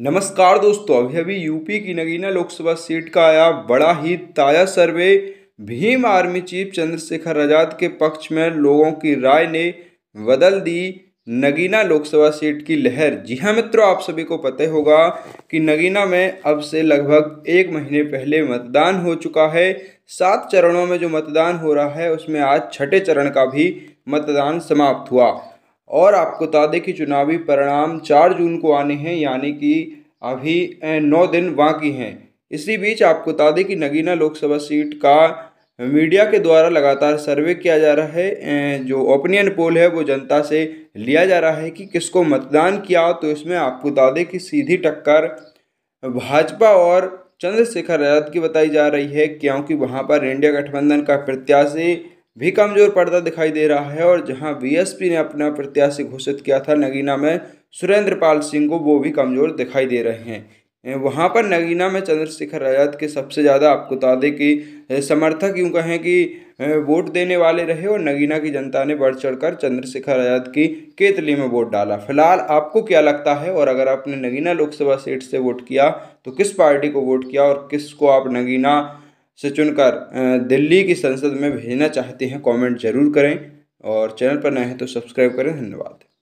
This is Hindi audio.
नमस्कार दोस्तों अभी अभी यूपी की नगीना लोकसभा सीट का आया बड़ा ही ताजा survey Bhim army chief Chandrashekhar Azad के पक्ष में लोगों की राय ने बदल दी नगीना लोकसभा सीट की लहर जी हाँ मित्रों आप सभी को पता होगा कि नगीना में अब से लगभग एक महीने पहले मतदान हो चुका है सात चरणों में जो मतदान हो रहा है उसमें आज छठे चरण का भी मतदान समाप्त हुआ और आपको बता दें कि चुनावी परिणाम चार जून को आने हैं यानी कि अभी नौ दिन बाकी हैं इसी बीच आपको बता दें कि नगीना लोकसभा सीट का मीडिया के द्वारा लगातार सर्वे किया जा रहा है जो ओपिनियन पोल है वो जनता से लिया जा रहा है कि किसको मतदान किया तो इसमें आपको बता दें कि सीधी टक्कर भाजपा और चंद्रशेखर आज़ाद की बताई जा रही है क्योंकि वहाँ पर इंडिया गठबंधन का प्रत्याशी भी कमजोर पड़ता दिखाई दे रहा है और जहां बीएसपी ने अपना प्रत्याशी घोषित किया था नगीना में सुरेंद्र पाल सिंह को वो भी कमजोर दिखाई दे रहे हैं वहां पर नगीना में चंद्रशेखर आजाद के सबसे ज़्यादा आपको बता दें कि समर्थक यूँ कहें कि वोट देने वाले रहे और नगीना की जनता ने बढ़ चढ़कर चंद्रशेखर आजाद की केतली में वोट डाला फिलहाल आपको क्या लगता है और अगर आपने नगीना लोकसभा सीट से वोट किया तो किस पार्टी को वोट किया और किसको आप नगीना से चुनकर दिल्ली की संसद में भेजना चाहते हैं कमेंट जरूर करें और चैनल पर नए हैं तो सब्सक्राइब करें धन्यवाद